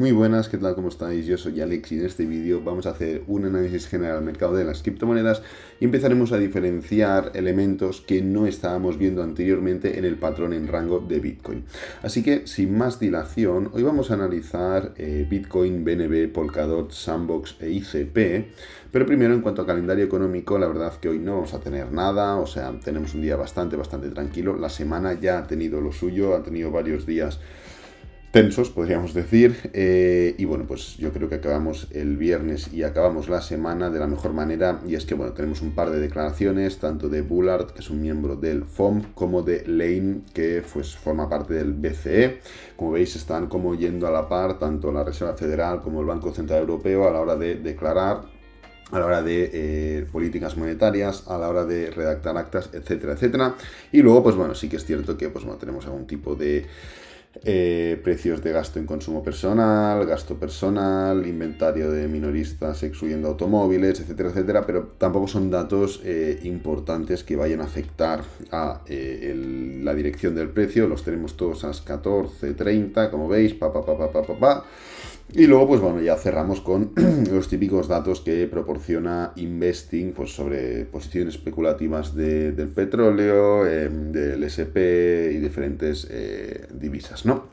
Muy buenas, ¿qué tal? ¿Cómo estáis? Yo soy Alex y en este vídeo vamos a hacer un análisis general al mercado de las criptomonedas y empezaremos a diferenciar elementos que no estábamos viendo anteriormente en el patrón en rango de Bitcoin. Así que, sin más dilación, hoy vamos a analizar eh, Bitcoin, BNB, Polkadot, Sandbox e ICP. Pero primero, en cuanto a calendario económico, la verdad que hoy no vamos a tener nada, o sea, tenemos un día bastante, bastante tranquilo. La semana ya ha tenido lo suyo, ha tenido varios días tensos, podríamos decir. Eh, y bueno, pues yo creo que acabamos el viernes y acabamos la semana de la mejor manera. Y es que, bueno, tenemos un par de declaraciones, tanto de Bullard, que es un miembro del FOM, como de Lane, que pues, forma parte del BCE. Como veis, están como yendo a la par tanto la Reserva Federal como el Banco Central Europeo a la hora de declarar a la hora de eh, políticas monetarias, a la hora de redactar actas, etcétera, etcétera. Y luego, pues bueno, sí que es cierto que pues, bueno, tenemos algún tipo de eh, precios de gasto en consumo personal, gasto personal, inventario de minoristas excluyendo automóviles, etcétera, etcétera, pero tampoco son datos eh, importantes que vayan a afectar a eh, la dirección del precio, los tenemos todos a las 14.30, como veis, pa, pa, pa, pa, pa, pa, pa. Y luego, pues bueno, ya cerramos con los típicos datos que proporciona Investing pues, sobre posiciones especulativas del petróleo, em, del SP y diferentes eh, divisas, ¿no?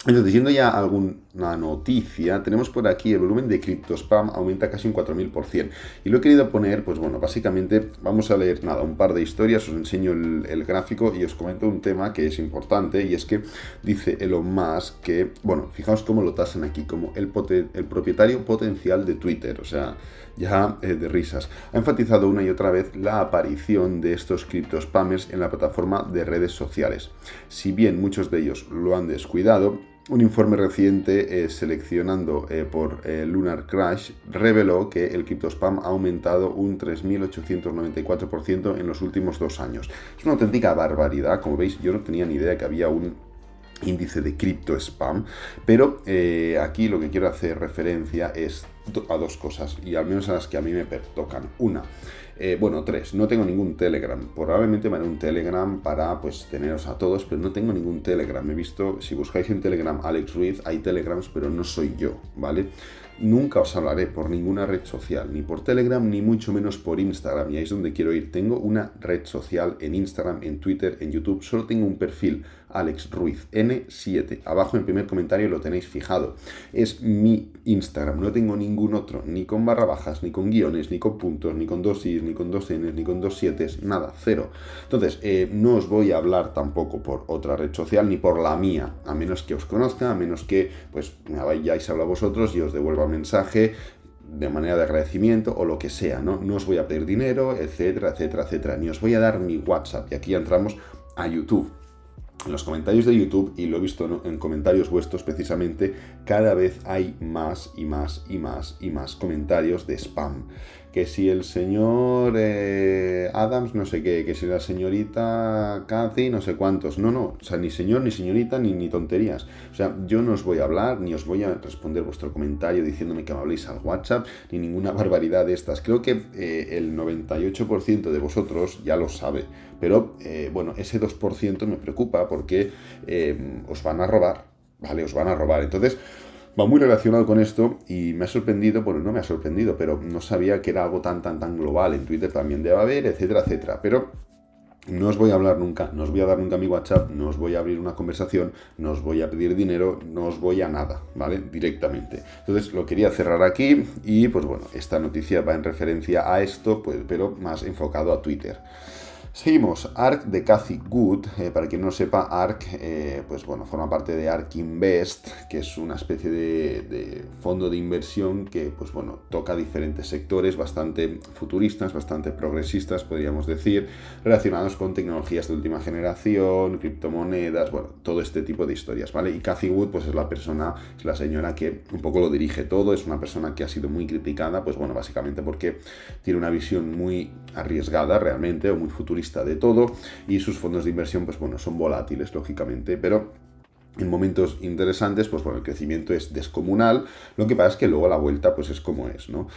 Entonces, diciendo ya algún una noticia. Tenemos por aquí el volumen de spam aumenta casi un 4000%. Y lo he querido poner, pues bueno, básicamente vamos a leer nada, un par de historias, os enseño el, gráfico y os comento un tema que es importante y es que dice Elon Musk que, bueno, fijaos cómo lo tasan aquí, como el, propietario potencial de Twitter, o sea, ya eh, de risas. Ha enfatizado una y otra vez la aparición de estos spammers en la plataforma de redes sociales. Si bien muchos de ellos lo han descuidado, un informe reciente eh, seleccionando eh, por eh, Lunar Crash reveló que el spam ha aumentado un 3.894% en los últimos dos años. Es una auténtica barbaridad, como veis yo no tenía ni idea que había un índice de cripto spam, pero aquí lo que quiero hacer referencia es a dos cosas y al menos a las que a mí me tocan. Una, eh, bueno, tres, no tengo ningún Telegram. Probablemente me haré un Telegram para pues teneros a todos, pero no tengo ningún Telegram. He visto, si buscáis en Telegram Alex Ruiz, hay Telegrams, pero no soy yo, ¿vale? Nunca os hablaré por ninguna red social, ni por Telegram, ni mucho menos por Instagram. Y ahí es donde quiero ir. Tengo una red social en Instagram, en Twitter, en YouTube. Solo tengo un perfil, Alex Ruiz N7. Abajo en primer comentario lo tenéis fijado. Es mi Instagram, no tengo ningún otro, ni con barra bajas, ni con guiones, ni con puntos, ni con dos ni con dos n, ni con dos sietes, nada, cero. Entonces, eh, no os voy a hablar tampoco por otra red social ni por la mía, a menos que os conozca, a menos que pues me vayáis a hablar vosotros y os devuelva un mensaje de manera de agradecimiento o lo que sea, ¿no? No os voy a pedir dinero, etcétera, etcétera, etcétera. Ni os voy a dar mi WhatsApp. Y aquí entramos a YouTube en los comentarios de YouTube, y lo he visto en, comentarios vuestros precisamente, cada vez hay más y más y más y más comentarios de spam que si el señor eh, Adams no sé qué, que si la señorita Cathy no sé cuántos. No, no, o sea, ni señor, ni señorita, ni, tonterías. O sea, yo no os voy a hablar, ni os voy a responder vuestro comentario diciéndome que me habléis al WhatsApp, ni ninguna barbaridad de estas. Creo que eh, el 98% de vosotros ya lo sabe, pero eh, bueno, ese 2% me preocupa porque os van a robar, ¿vale? Os van a robar. Entonces, va muy relacionado con esto y me ha sorprendido, bueno, no me ha sorprendido, pero no sabía que era algo tan, tan, tan global. En Twitter también debe haber, etcétera, etcétera. Pero no os voy a hablar nunca, no os voy a dar nunca mi WhatsApp, no os voy a abrir una conversación, no os voy a pedir dinero, no os voy a nada, ¿vale? Directamente. Entonces lo quería cerrar aquí y pues bueno, esta noticia va en referencia a esto, pues, pero más enfocado a Twitter. Seguimos, ARC de Cathy Good, eh, para quien no sepa, ARC eh, pues, bueno, forma parte de ARC Invest, que es una especie de, fondo de inversión que pues, bueno, toca diferentes sectores bastante futuristas, bastante progresistas, podríamos decir, relacionados con tecnologías de última generación, criptomonedas, bueno, todo este tipo de historias, ¿vale? Y Cathy Wood, pues, es la persona, es la señora que un poco lo dirige todo, es una persona que ha sido muy criticada, pues bueno, básicamente porque tiene una visión muy arriesgada realmente o muy futurista de todo y sus fondos de inversión, pues bueno, son volátiles, lógicamente, pero en momentos interesantes, pues bueno, el crecimiento es descomunal, lo que pasa es que luego la vuelta, pues es como es, ¿no?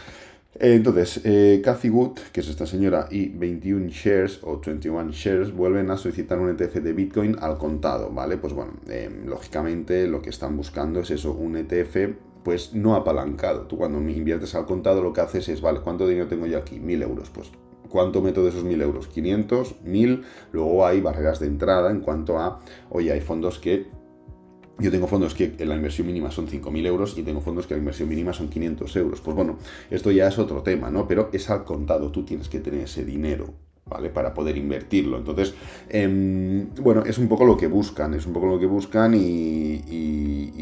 Entonces, eh, Cathy Wood, que es esta señora, y 21 shares o 21 shares vuelven a solicitar un ETF de Bitcoin al contado, ¿vale? Pues bueno, em, lógicamente lo que están buscando es eso, un ETF pues no apalancado. Tú cuando inviertes al contado lo que haces es, vale, ¿cuánto dinero tengo yo aquí? 1000 euros, pues ¿Cuánto meto de esos 1.000 euros? 500, 1.000. Luego hay barreras de entrada en cuanto a, oye, hay fondos que yo tengo fondos que en la inversión mínima son 5.000 euros y tengo fondos que la inversión mínima son 500 euros. Pues bueno, esto ya es otro tema, ¿no? Pero es al contado, tú tienes que tener ese dinero ¿vale? Para poder invertirlo. Entonces, em, bueno, es un poco lo que buscan, es un poco lo que buscan y,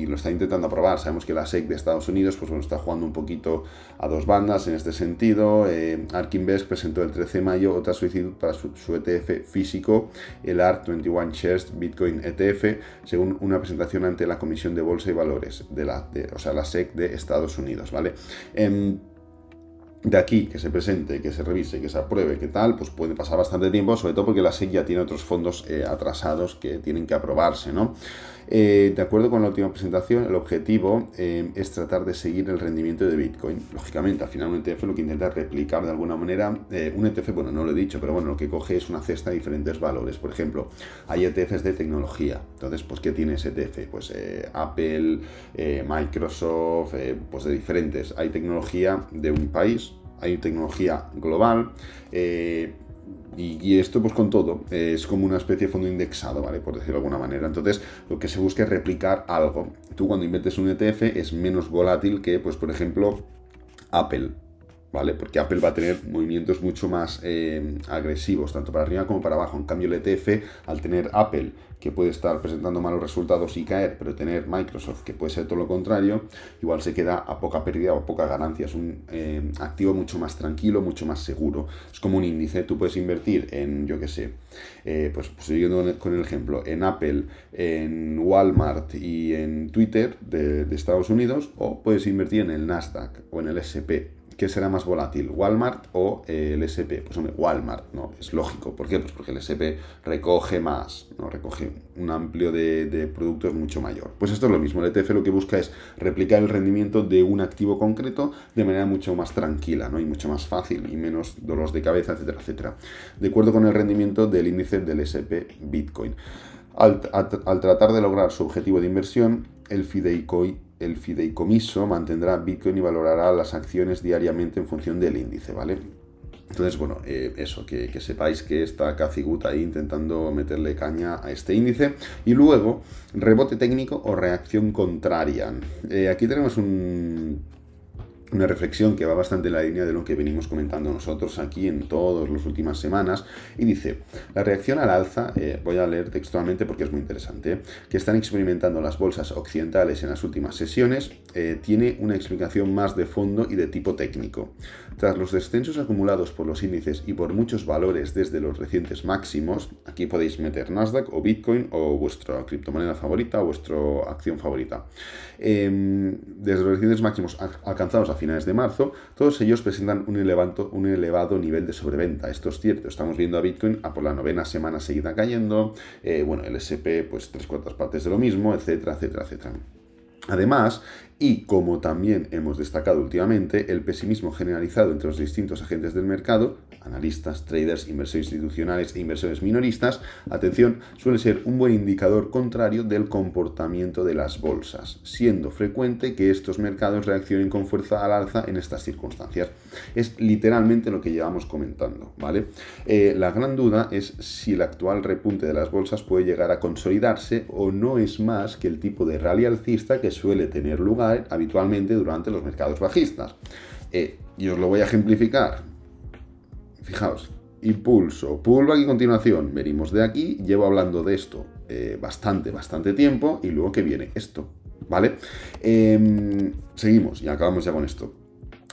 lo están intentando aprobar. Sabemos que la SEC de Estados Unidos, pues bueno, está jugando un poquito a dos bandas en este sentido. Eh, ARK presentó el 13 de mayo otra solicitud para su, ETF físico, el ARK 21 Shares Bitcoin ETF, según una presentación ante la Comisión de Bolsa y Valores, de la, o sea, la SEC de Estados Unidos, ¿vale? Em, de aquí que se presente, que se revise, que se apruebe, que tal, pues puede pasar bastante tiempo, sobre todo porque la SEC ya tiene otros fondos eh, atrasados que tienen que aprobarse, ¿no? Eh, de acuerdo con la última presentación, el objetivo eh, es tratar de seguir el rendimiento de Bitcoin. Lógicamente, al final un ETF lo que intenta replicar de alguna manera, eh, un ETF, bueno, no lo he dicho, pero bueno, lo que coge es una cesta de diferentes valores. Por ejemplo, hay ETFs de tecnología. Entonces, pues, ¿qué tiene ese ETF? Pues Apple, Microsoft, pues de diferentes. Hay tecnología de un país, hay tecnología global, y, esto pues con todo, es como una especie de fondo indexado, ¿vale? Por decirlo de alguna manera. Entonces, lo que se busca es replicar algo. Tú cuando inviertes un ETF es menos volátil que, pues por ejemplo, Apple, ¿vale? Porque Apple va a tener movimientos mucho más eh, agresivos, tanto para arriba como para abajo. En cambio, el ETF, al tener Apple, que puede estar presentando malos resultados y caer, pero tener Microsoft, que puede ser todo lo contrario, igual se queda a poca pérdida o a poca ganancia. Es un eh, activo mucho más tranquilo, mucho más seguro. Es como un índice, tú puedes invertir en, yo qué sé, eh, pues, pues siguiendo con el ejemplo, en Apple, en Walmart y en Twitter de, de Estados Unidos, o puedes invertir en el Nasdaq o en el SP será más volátil? ¿Walmart o eh, el SP? Pues hombre, Walmart, ¿no? Es lógico. ¿Por qué? Pues porque el SP recoge más, ¿no? Recoge un amplio de, productos mucho mayor. Pues esto es lo mismo. El ETF lo que busca es replicar el rendimiento de un activo concreto de manera mucho más tranquila, ¿no? Y mucho más fácil y menos dolores de cabeza, etcétera, etcétera. De acuerdo con el rendimiento del índice del SP Bitcoin. Al, tratar de lograr su objetivo de inversión, el Fideicoi el fideicomiso mantendrá Bitcoin y valorará las acciones diariamente en función del índice, ¿vale? Entonces, bueno, eh, eso, que, sepáis que está Caciguta ahí intentando meterle caña a este índice. Y luego, rebote técnico o reacción contraria. Eh, aquí tenemos un una reflexión que va bastante en la línea de lo que venimos comentando nosotros aquí en todas las últimas semanas y dice, la reacción al alza, eh, voy a leer textualmente porque es muy interesante, que están experimentando las bolsas occidentales en las últimas sesiones, eh, tiene una explicación más de fondo y de tipo técnico. Tras los descensos acumulados por los índices y por muchos valores desde los recientes máximos, aquí podéis meter Nasdaq o Bitcoin o vuestra criptomoneda favorita o vuestra acción favorita. Em, desde los recientes máximos alcanzados a finales de marzo, todos ellos presentan un, elevado un elevado nivel de sobreventa. Esto es cierto, estamos viendo a Bitcoin a por la novena semana seguida cayendo, eh, bueno, el SP pues tres cuartas partes de lo mismo, etcétera, etcétera, etcétera. Además, y, como también hemos destacado últimamente, el pesimismo generalizado entre los distintos agentes del mercado, analistas, traders, inversores institucionales e inversores minoristas, atención, suele ser un buen indicador contrario del comportamiento de las bolsas, siendo frecuente que estos mercados reaccionen con fuerza al alza en estas circunstancias. Es literalmente lo que llevamos comentando, ¿vale? Eh, la gran duda es si el actual repunte de las bolsas puede llegar a consolidarse o no es más que el tipo de rally alcista que suele tener lugar habitualmente durante los mercados bajistas. Eh, y os lo voy a ejemplificar. Fijaos, impulso, pullback y continuación. Venimos de aquí, llevo hablando de esto eh, bastante, bastante tiempo y luego que viene esto, ¿vale? Em, seguimos y acabamos ya con esto.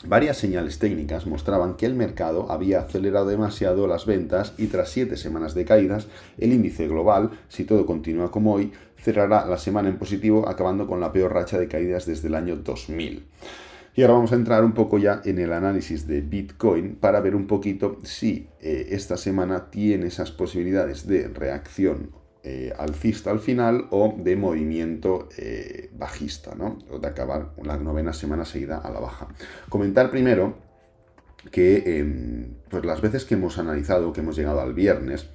Varias señales técnicas mostraban que el mercado había acelerado demasiado las ventas y tras siete semanas de caídas, el índice global, si todo continúa como hoy, cerrará la semana en positivo acabando con la peor racha de caídas desde el año 2000. Y ahora vamos a entrar un poco ya en el análisis de Bitcoin para ver un poquito si eh, esta semana tiene esas posibilidades de reacción eh, alcista al final o de movimiento eh, bajista, ¿no? O de acabar la novena semana seguida a la baja. Comentar primero que em, pues las veces que hemos analizado, que hemos llegado al viernes,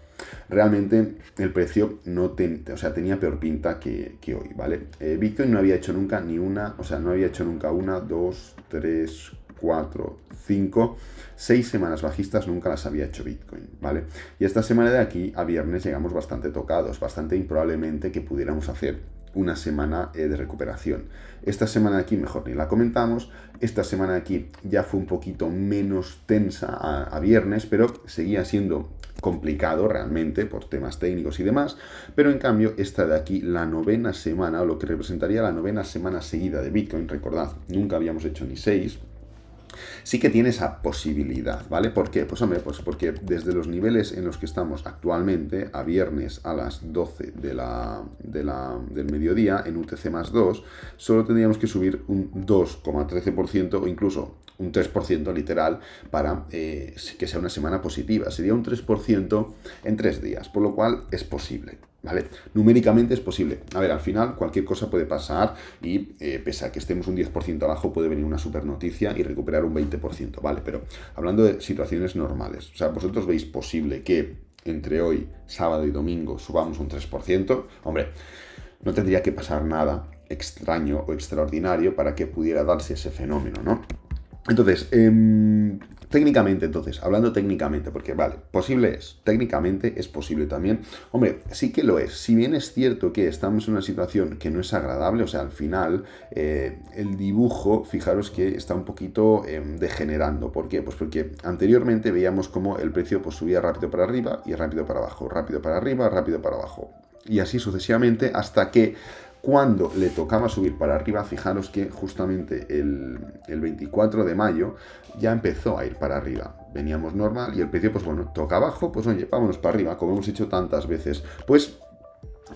realmente el precio no ten, o sea, tenía peor pinta que, que hoy, ¿vale? Eh, Bitcoin no había hecho nunca ni una, o sea, no había hecho nunca una, dos, tres, 4, 5, 6 semanas bajistas nunca las había hecho Bitcoin, ¿vale? Y esta semana de aquí a viernes llegamos bastante tocados, bastante improbablemente que pudiéramos hacer una semana eh, de recuperación. Esta semana de aquí mejor ni la comentamos, esta semana de aquí ya fue un poquito menos tensa a, viernes, pero seguía siendo complicado realmente por temas técnicos y demás, pero en cambio esta de aquí, la novena semana, o lo que representaría la novena semana seguida de Bitcoin, recordad, nunca habíamos hecho ni seis sí que tiene esa posibilidad, ¿vale? ¿Por qué? Pues hombre, pues porque desde los niveles en los que estamos actualmente, a viernes a las 12 del mediodía, en UTC más 2, solo tendríamos que subir un 2,13% o incluso un 3% literal para eh, que sea una semana positiva. Sería un 3% en tres días, por lo cual es posible. ¿Vale? Numéricamente es posible. A ver, al final cualquier cosa puede pasar y eh, pese a que estemos un 10% abajo puede venir una super noticia y recuperar un 20%, ¿vale? Pero hablando de situaciones normales, o sea, vosotros veis posible que entre hoy, sábado y domingo subamos un 3%, hombre, no tendría que pasar nada extraño o extraordinario para que pudiera darse ese fenómeno, ¿no? Entonces, eh, Técnicamente, entonces, hablando técnicamente, porque vale, posible es, técnicamente es posible también. Hombre, sí que lo es. Si bien es cierto que estamos en una situación que no es agradable, o sea, al final eh, el dibujo, fijaros que está un poquito em, degenerando. ¿Por qué? Pues porque anteriormente veíamos cómo el precio pues, subía rápido para arriba y rápido para abajo, rápido para arriba, rápido para abajo. Y así sucesivamente hasta que cuando le tocaba subir para arriba, fijaros que justamente el, 24 de mayo ya empezó a ir para arriba. Veníamos normal y el precio, pues bueno, toca abajo, pues oye, vámonos para arriba, como hemos hecho tantas veces. Pues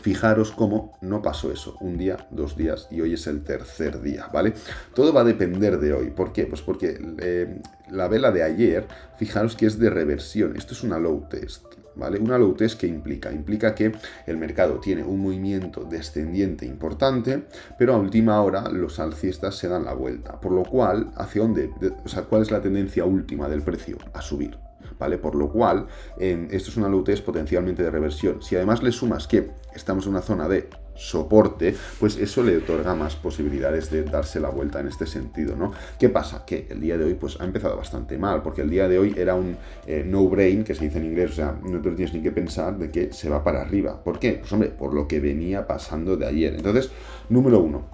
Fijaros cómo no pasó eso, un día, dos días y hoy es el tercer día, ¿vale? Todo va a depender de hoy. ¿Por qué? Pues porque eh, la vela de ayer, fijaros que es de reversión, esto es una low test, ¿vale? Una low test que implica, implica que el mercado tiene un movimiento descendiente importante, pero a última hora los alcistas se dan la vuelta, por lo cual, ¿hacia dónde? sea, ¿cuál es la tendencia última del precio? A subir, ¿vale? Por lo cual, esto es una LUTES potencialmente de reversión. Si además le sumas que estamos en una zona de soporte, pues eso le otorga más posibilidades de darse la vuelta en este sentido, ¿no? ¿Qué pasa? Que el día de hoy pues ha empezado bastante mal, porque el día de hoy era un eh, no-brain, que se dice en inglés, o sea, no te tienes ni que pensar de que se va para arriba. ¿Por qué? Pues hombre, por lo que venía pasando de ayer. Entonces, número uno,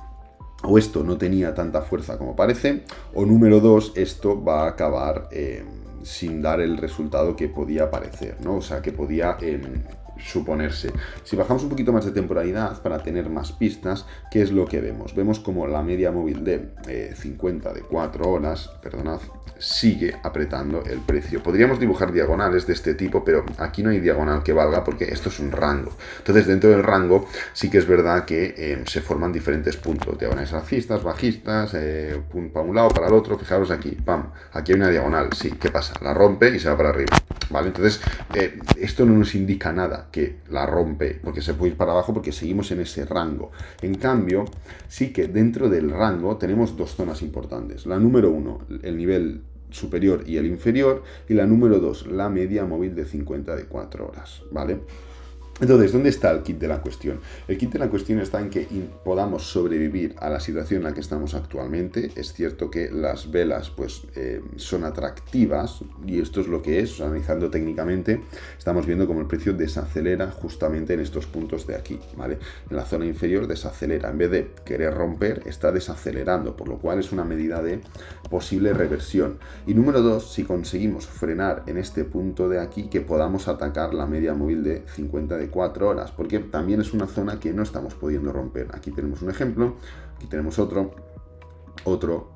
o esto no tenía tanta fuerza como parece, o número dos, esto va a acabar... Eh, sin dar el resultado que podía parecer, ¿no? O sea, que podía em, suponerse. Si bajamos un poquito más de temporalidad para tener más pistas, ¿qué es lo que vemos? Vemos como la media móvil de 50 eh, de 4 horas, perdonad, sigue apretando el precio. Podríamos dibujar diagonales de este tipo, pero aquí no hay diagonal que valga porque esto es un rango. Entonces, dentro del rango sí que es verdad que em, se forman diferentes puntos. Diagonales alcistas, bajistas, eh, para un lado, para el otro. Fijaros aquí, pam, aquí hay una diagonal. Sí, ¿qué pasa? La rompe y se va para arriba. ¿Vale? Entonces, eh, esto no nos indica nada que la rompe, porque se puede ir para abajo porque seguimos en ese rango. En cambio, sí que dentro del rango tenemos dos zonas importantes. La número uno, el nivel superior y el inferior, y la número dos, la media móvil de 50 de 4 horas, ¿vale? Entonces, ¿dónde está el kit de la cuestión? El kit de la cuestión está en que podamos sobrevivir a la situación en la que estamos actualmente. Es cierto que las velas pues, eh, son atractivas y esto es lo que es. analizando técnicamente, estamos viendo como el precio desacelera justamente en estos puntos de aquí. ¿vale? En la zona inferior desacelera. En vez de querer romper, está desacelerando, por lo cual es una medida de posible reversión. Y número dos, si conseguimos frenar en este punto de aquí, que podamos atacar la media móvil de 50 de cuatro horas, porque también es una zona que no estamos pudiendo romper. Aquí tenemos un ejemplo, aquí tenemos otro, otro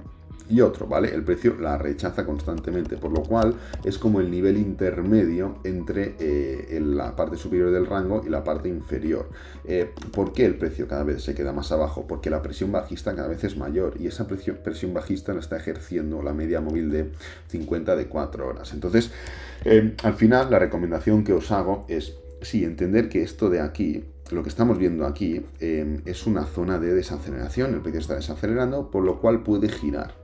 y otro, ¿vale? El precio la rechaza constantemente, por lo cual es como el nivel intermedio entre eh, la parte superior del rango y la parte inferior. Eh, ¿Por qué el precio cada vez se queda más abajo? Porque la presión bajista cada vez es mayor y esa presión bajista la está ejerciendo la media móvil de 50 de 4 horas. Entonces, eh, al final la recomendación que os hago es sí, entender que esto de aquí, lo que estamos viendo aquí, eh, es una zona de desaceleración, el precio está desacelerando, por lo cual puede girar.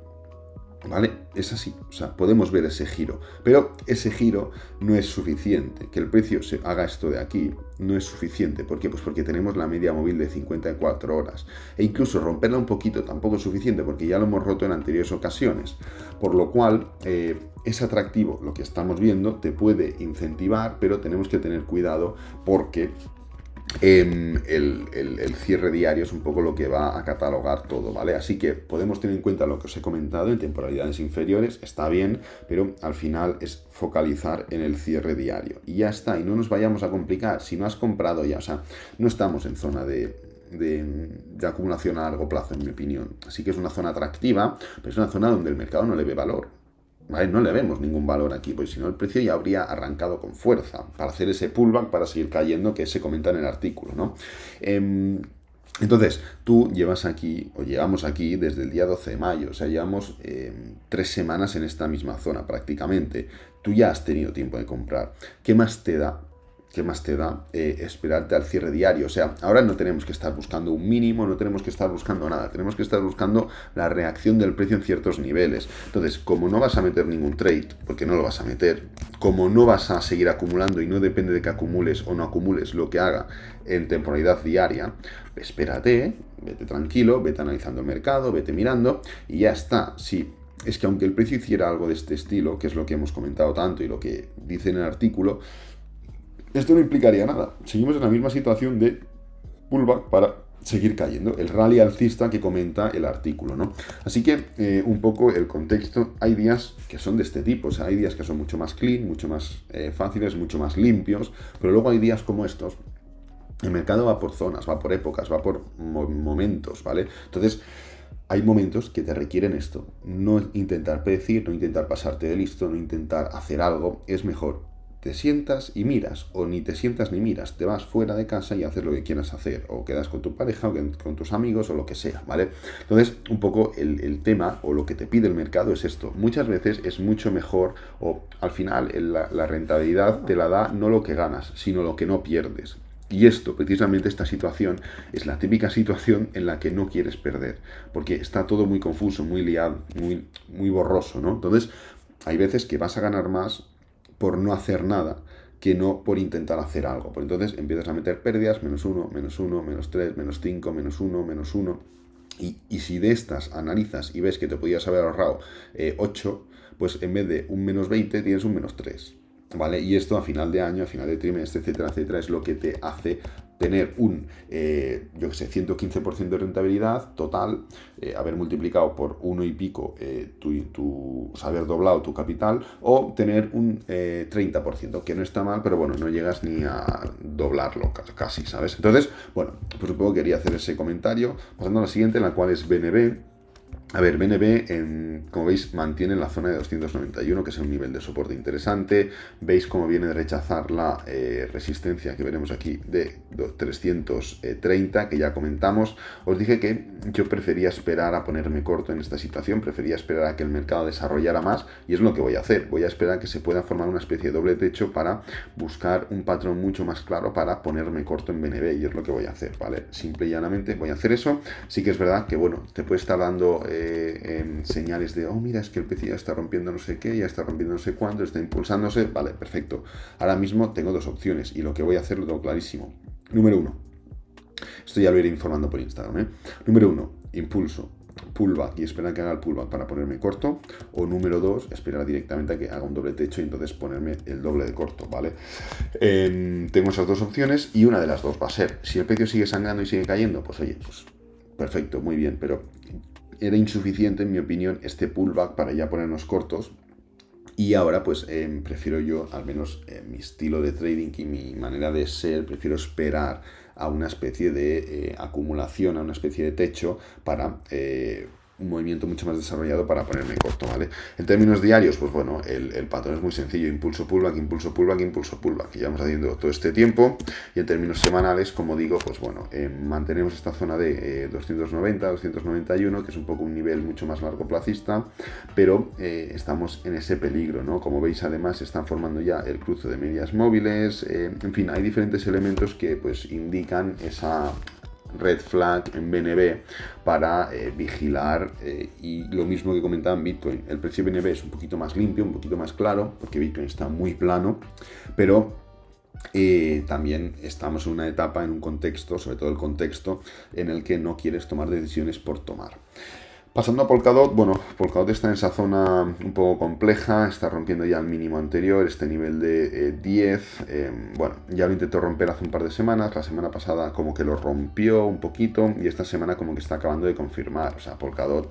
¿Vale? Es así, o sea, podemos ver ese giro, pero ese giro no es suficiente, que el precio se haga esto de aquí, no es suficiente, ¿por qué? Pues porque tenemos la media móvil de 54 horas, e incluso romperla un poquito tampoco es suficiente, porque ya lo hemos roto en anteriores ocasiones, por lo cual eh, es atractivo lo que estamos viendo, te puede incentivar, pero tenemos que tener cuidado porque Em, el, cierre diario es un poco lo que va a catalogar todo, ¿vale? Así que podemos tener en cuenta lo que os he comentado en temporalidades inferiores, está bien, pero al final es focalizar en el cierre diario. Y ya está, y no nos vayamos a complicar, si no has comprado ya, o sea, no estamos en zona de, acumulación a largo plazo, en mi opinión. Así que es una zona atractiva, pero es una zona donde el mercado no le ve valor. No le vemos ningún valor aquí, porque si no el precio ya habría arrancado con fuerza para hacer ese pullback, para seguir cayendo, que se comenta en el artículo, ¿no? Em, entonces, tú llevas aquí, o llevamos aquí desde el día 12 de mayo, o sea, llevamos em, tres semanas en esta misma zona prácticamente. Tú ya has tenido tiempo de comprar. ¿Qué más te da ¿qué más te da eh, esperarte al cierre diario? O sea, ahora no tenemos que estar buscando un mínimo, no tenemos que estar buscando nada, tenemos que estar buscando la reacción del precio en ciertos niveles. Entonces, como no vas a meter ningún trade, porque no lo vas a meter, como no vas a seguir acumulando y no depende de que acumules o no acumules lo que haga en temporalidad diaria, espérate, vete tranquilo, vete analizando el mercado, vete mirando y ya está. Si es que aunque el precio hiciera algo de este estilo, que es lo que hemos comentado tanto y lo que dice en el artículo, esto no implicaría nada. Seguimos en la misma situación de pullback para seguir cayendo, el rally alcista que comenta el artículo, ¿no? Así que, eh, un poco el contexto, hay días que son de este tipo, o sea, hay días que son mucho más clean, mucho más eh, fáciles, mucho más limpios, pero luego hay días como estos. El mercado va por zonas, va por épocas, va por momentos, ¿vale? Entonces, hay momentos que te requieren esto. No intentar predecir, no intentar pasarte de listo, no intentar hacer algo, es mejor te sientas y miras, o ni te sientas ni miras, te vas fuera de casa y haces lo que quieras hacer, o quedas con tu pareja, o con tus amigos, o lo que sea, ¿vale? Entonces, un poco el, tema o lo que te pide el mercado es esto. Muchas veces es mucho mejor, o al final la, la rentabilidad te la da no lo que ganas, sino lo que no pierdes. Y esto, precisamente esta situación, es la típica situación en la que no quieres perder, porque está todo muy confuso, muy liado, muy, muy borroso, ¿no? Entonces, hay veces que vas a ganar más por no hacer nada que no por intentar hacer algo. Pues entonces empiezas a meter pérdidas, menos 1, menos 1, menos 3, menos 5, menos 1, menos 1. Y, si de estas analizas y ves que te podías haber ahorrado 8, eh, pues en vez de un menos 20 tienes un menos 3. ¿Vale? Y esto a final de año, a final de trimestre, etcétera, etcétera, es lo que te hace tener un, eh, yo sé, 115% de rentabilidad total, eh, haber multiplicado por uno y pico eh, tu, tu o haber doblado tu capital, o tener un 30%, que no está mal, pero bueno, no llegas ni a doblarlo casi, ¿sabes? Entonces, bueno, por pues supuesto quería hacer ese comentario. Pasando a la siguiente, en la cual es BNB. A ver, BNB, como veis, mantiene la zona de 291, que es un nivel de soporte interesante. Veis cómo viene de rechazar la eh, resistencia que veremos aquí de 330, que ya comentamos. Os dije que yo prefería esperar a ponerme corto en esta situación, prefería esperar a que el mercado desarrollara más, y es lo que voy a hacer. Voy a esperar a que se pueda formar una especie de doble techo para buscar un patrón mucho más claro para ponerme corto en BNB, y es lo que voy a hacer, ¿vale? Simple y llanamente voy a hacer eso. Sí que es verdad que, bueno, te puede estar dando... Eh, señales de, oh, mira, es que el PC ya está rompiendo no sé qué, ya está rompiendo no sé cuándo, está impulsándose. Vale, perfecto. Ahora mismo tengo dos opciones y lo que voy a hacer lo tengo clarísimo. Número uno. Esto ya lo iré informando por Instagram. ¿eh? Número uno, impulso pullback y esperar que haga el pullback para ponerme corto. O número dos, esperar directamente a que haga un doble techo y entonces ponerme el doble de corto, ¿vale? Em, tengo esas dos opciones y una de las dos va a ser, si el precio sigue sangrando y sigue cayendo, pues oye, pues perfecto, muy bien, pero era insuficiente, en mi opinión, este pullback para ya ponernos cortos. Y ahora, pues em, prefiero yo, al menos eh, mi estilo de trading y mi manera de ser, prefiero esperar a una especie de eh, acumulación, a una especie de techo para eh, un movimiento mucho más desarrollado para ponerme corto, ¿vale? En términos diarios, pues bueno, el, patrón es muy sencillo, impulso, pullback, impulso, pullback, impulso, pullback, que vamos haciendo todo este tiempo, y en términos semanales, como digo, pues bueno, eh, mantenemos esta zona de 290, eh, 291, que es un poco un nivel mucho más largo placista, pero eh, estamos en ese peligro, ¿no? Como veis, además, se están formando ya el cruce de medias móviles, en fin, hay diferentes elementos que pues indican esa, red flag en BNB para eh, vigilar eh, y lo mismo que comentaba en Bitcoin. El precio BNB es un poquito más limpio, un poquito más claro, porque Bitcoin está muy plano, pero eh, también estamos en una etapa, en un contexto, sobre todo el contexto, en el que no quieres tomar decisiones por tomar. Pasando a Polkadot, bueno, Polkadot está en esa zona un poco compleja, está rompiendo ya el mínimo anterior, este nivel de 10, eh, em, bueno, ya lo intentó romper hace un par de semanas, la semana pasada como que lo rompió un poquito y esta semana como que está acabando de confirmar, o sea, Polkadot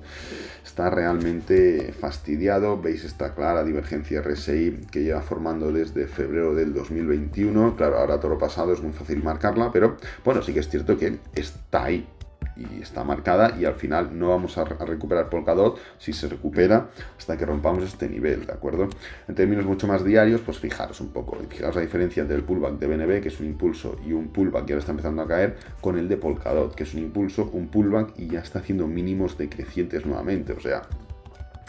está realmente fastidiado, veis esta clara divergencia RSI que lleva formando desde febrero del 2021, claro, ahora todo lo pasado es muy fácil marcarla, pero bueno, sí que es cierto que está ahí, y está marcada y al final no vamos a, recuperar Polkadot si se recupera hasta que rompamos este nivel, ¿de acuerdo? En términos mucho más diarios, pues fijaros un poco, fijaros la diferencia del el pullback de BNB, que es un impulso, y un pullback que ahora está empezando a caer, con el de Polkadot, que es un impulso, un pullback y ya está haciendo mínimos decrecientes nuevamente, o sea,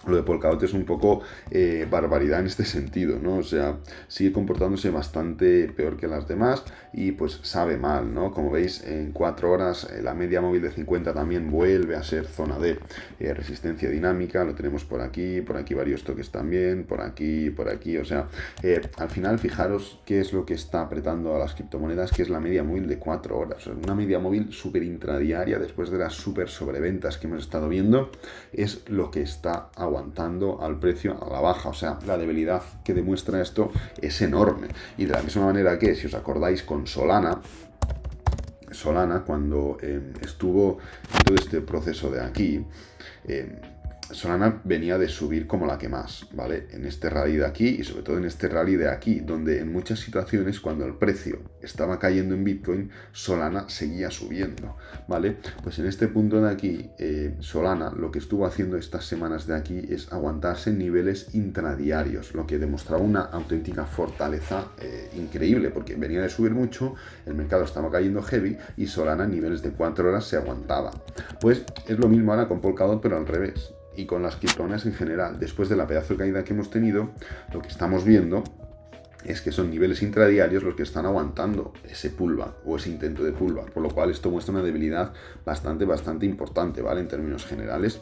lo de Polkadot es un poco eh, barbaridad en este sentido, ¿no? O sea, sigue comportándose bastante peor que las demás y pues sabe mal, ¿no? Como veis, en 4 horas eh, la media móvil de 50 también vuelve a ser zona de eh, resistencia dinámica, lo tenemos por aquí, por aquí varios toques también, por aquí, por aquí, o sea, al final fijaros qué es lo que está apretando a las criptomonedas, que es la media móvil de 4 horas, una media móvil súper intradiaria después de las súper sobreventas que hemos estado viendo, es lo que está aguantando aguantando al precio a la baja. O sea, la debilidad que demuestra esto es enorme. Y de la misma manera que, si os acordáis, con Solana, Solana, cuando eh, estuvo todo este proceso de aquí, eh, Solana venía de subir como la que más, ¿vale? En este rally de aquí y sobre todo en este rally de aquí, donde en muchas situaciones cuando el precio estaba cayendo en Bitcoin, Solana seguía subiendo, ¿vale? Pues en este punto de aquí, eh, Solana lo que estuvo haciendo estas semanas de aquí es aguantarse niveles intradiarios, lo que demostraba una auténtica fortaleza eh, increíble, porque venía de subir mucho, el mercado estaba cayendo heavy y Solana a niveles de 4 horas se aguantaba. Pues es lo mismo ahora con Polkadot, pero al revés y con las criptomonedas en general. Después de la pedazo de caída que hemos tenido, lo que estamos viendo es que son niveles intradiarios los que están aguantando ese pulva o ese intento de pulva, por lo cual esto muestra una debilidad bastante, bastante importante, ¿vale? En términos generales.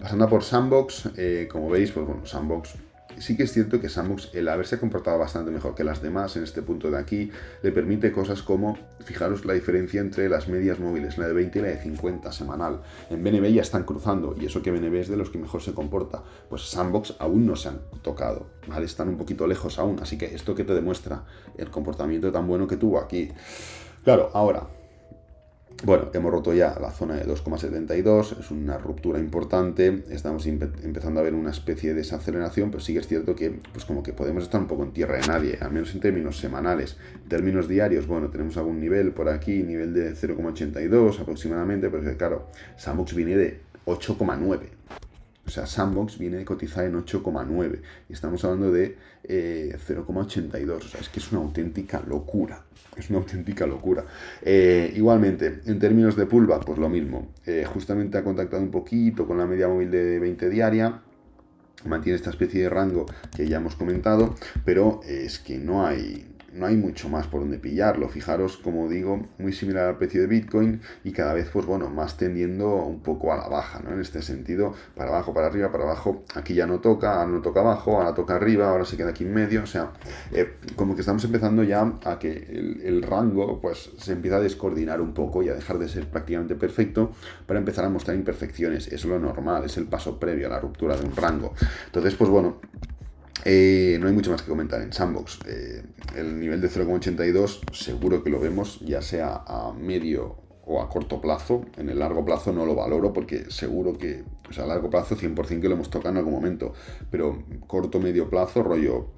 Pasando por Sandbox, eh, como veis, pues bueno, Sandbox sí que es cierto que Sandbox, el haberse comportado bastante mejor que las demás en este punto de aquí, le permite cosas como, fijaros la diferencia entre las medias móviles, la de 20 y la de 50 semanal. En BNB ya están cruzando, y eso que BNB es de los que mejor se comporta. Pues Sandbox aún no se han tocado, ¿vale? Están un poquito lejos aún, así que esto que te demuestra el comportamiento tan bueno que tuvo aquí. Claro, ahora, bueno, hemos roto ya la zona de 2,72, es una ruptura importante, estamos empezando a ver una especie de desaceleración, pero sí que es cierto que, pues como que podemos estar un poco en tierra de nadie, al menos en términos semanales. En términos diarios, bueno, tenemos algún nivel por aquí, nivel de 0,82 aproximadamente, pero claro, Samux viene de 8,9. O sea, Sandbox viene de cotizar en 8,9 y estamos hablando de 0,82. Eh, o sea, es que es una auténtica locura. Es una auténtica locura. Eh, igualmente, en términos de Pulva, pues lo mismo. Eh, justamente ha contactado un poquito con la media móvil de 20 diaria mantiene esta especie de rango que ya hemos comentado, pero es que no hay, no hay mucho más por donde pillarlo. Fijaros, como digo, muy similar al precio de Bitcoin y cada vez, pues bueno, más tendiendo un poco a la baja, ¿no? En este sentido, para abajo, para arriba, para abajo, aquí ya no toca, no toca abajo, ahora toca arriba, ahora se queda aquí en medio, o sea, eh, como que estamos empezando ya a que el, el, rango, pues se empieza a descoordinar un poco y a dejar de ser prácticamente perfecto para empezar a mostrar imperfecciones. Es lo normal, es el paso previo a la ruptura de un rango. Entonces, pues bueno, eh, no hay mucho más que comentar en Sandbox. Eh, el nivel de 0,82 seguro que lo vemos, ya sea a medio o a corto plazo. En el largo plazo no lo valoro porque seguro que, o sea, a largo plazo 100% que lo hemos tocado en algún momento. Pero corto, medio plazo, rollo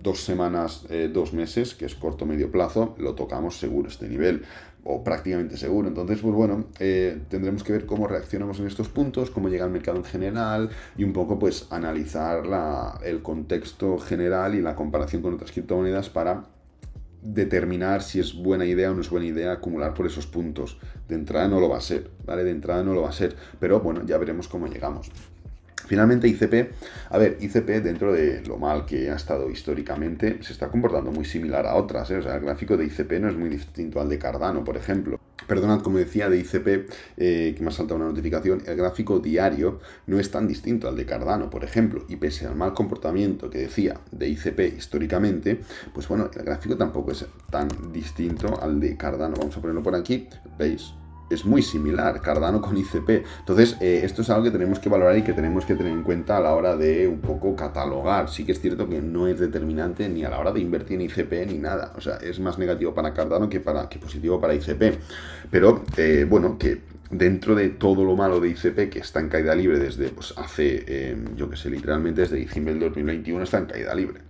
dos semanas, eh, dos meses, que es corto, medio plazo, lo tocamos seguro este nivel o prácticamente seguro. Entonces, pues bueno, eh, tendremos que ver cómo reaccionamos en estos puntos, cómo llega el mercado en general y un poco pues analizar el contexto general y la comparación con otras criptomonedas para determinar si es buena idea o no es buena idea acumular por esos puntos. De entrada no lo va a ser, ¿vale? De entrada no lo va a ser, pero bueno, ya veremos cómo llegamos. Finalmente, ICP, a ver, ICP dentro de lo mal que ha estado históricamente, se está comportando muy similar a otras, ¿eh? o sea, el gráfico de ICP no es muy distinto al de Cardano, por ejemplo. Perdonad, como decía de ICP, eh, que me ha saltado una notificación, el gráfico diario no es tan distinto al de Cardano, por ejemplo, y pese al mal comportamiento que decía de ICP históricamente, pues bueno, el gráfico tampoco es tan distinto al de Cardano. Vamos a ponerlo por aquí, veis, es muy similar, Cardano con ICP. Entonces, eh, esto es algo que tenemos que valorar y que tenemos que tener en cuenta a la hora de un poco catalogar. Sí que es cierto que no es determinante ni a la hora de invertir en ICP ni nada. O sea, es más negativo para Cardano que, para, que positivo para ICP. Pero, eh, bueno, que dentro de todo lo malo de ICP, que está en caída libre desde pues, hace, eh, yo que sé, literalmente desde diciembre del 2021 está en caída libre.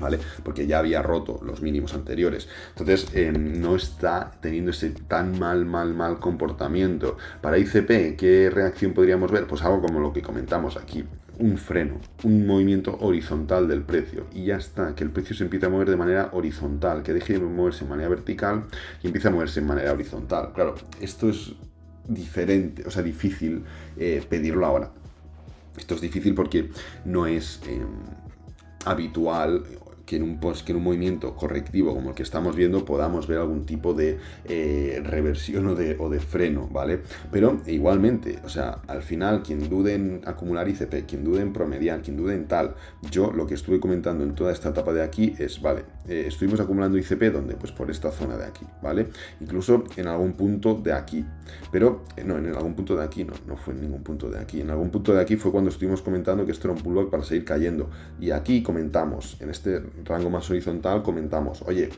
¿Vale? Porque ya había roto los mínimos anteriores. Entonces, eh, no está teniendo ese tan mal, mal, mal comportamiento. Para ICP, ¿qué reacción podríamos ver? Pues algo como lo que comentamos aquí. Un freno, un movimiento horizontal del precio. Y ya está, que el precio se empiece a mover de manera horizontal, que deje de moverse de manera vertical y empieza a moverse de manera horizontal. Claro, esto es diferente, o sea, difícil eh, pedirlo ahora. Esto es difícil porque no es... Em, habitual que en un, pues, que en un movimiento correctivo como el que estamos viendo podamos ver algún tipo de eh, reversión o de, o de, freno, ¿vale? Pero igualmente, o sea, al final quien dude en acumular ICP, quien dude en promediar, quien dude en tal, yo lo que estuve comentando en toda esta etapa de aquí es, vale, eh, estuvimos acumulando ICP donde, pues por esta zona de aquí, ¿vale? Incluso en algún punto de aquí, pero eh, no, en algún punto de aquí no, no fue en ningún punto de aquí, en algún punto de aquí fue cuando estuvimos comentando que esto era un pullback para seguir cayendo y aquí comentamos en este rango más horizontal comentamos, oye,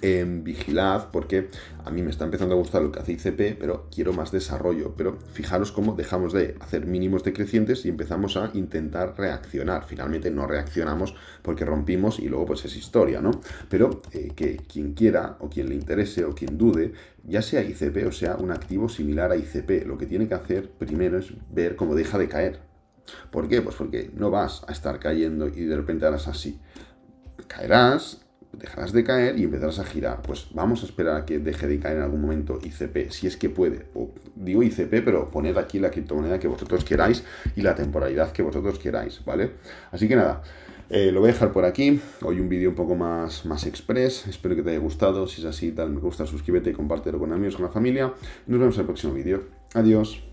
em, vigilad porque a mí me está empezando a gustar lo que hace ICP, pero quiero más desarrollo. Pero fijaros cómo dejamos de hacer mínimos decrecientes y empezamos a intentar reaccionar. Finalmente no reaccionamos porque rompimos y luego pues es historia, ¿no? Pero eh, que quien quiera o quien le interese o quien dude, ya sea ICP o sea un activo similar a ICP, lo que tiene que hacer primero es ver cómo deja de caer. ¿Por qué? Pues porque no vas a estar cayendo y de repente harás así caerás, dejarás de caer y empezarás a girar. Pues vamos a esperar a que deje de caer en algún momento ICP, si es que puede. digo ICP, pero poned aquí la criptomoneda que vosotros queráis y la temporalidad que vosotros queráis, ¿vale? Así que nada, eh, lo voy a dejar por aquí. Hoy un vídeo un poco más, más express. Espero que te haya gustado. Si es así, dale me gusta, suscríbete y compártelo con amigos, con la familia. Nos vemos en el próximo vídeo. Adiós.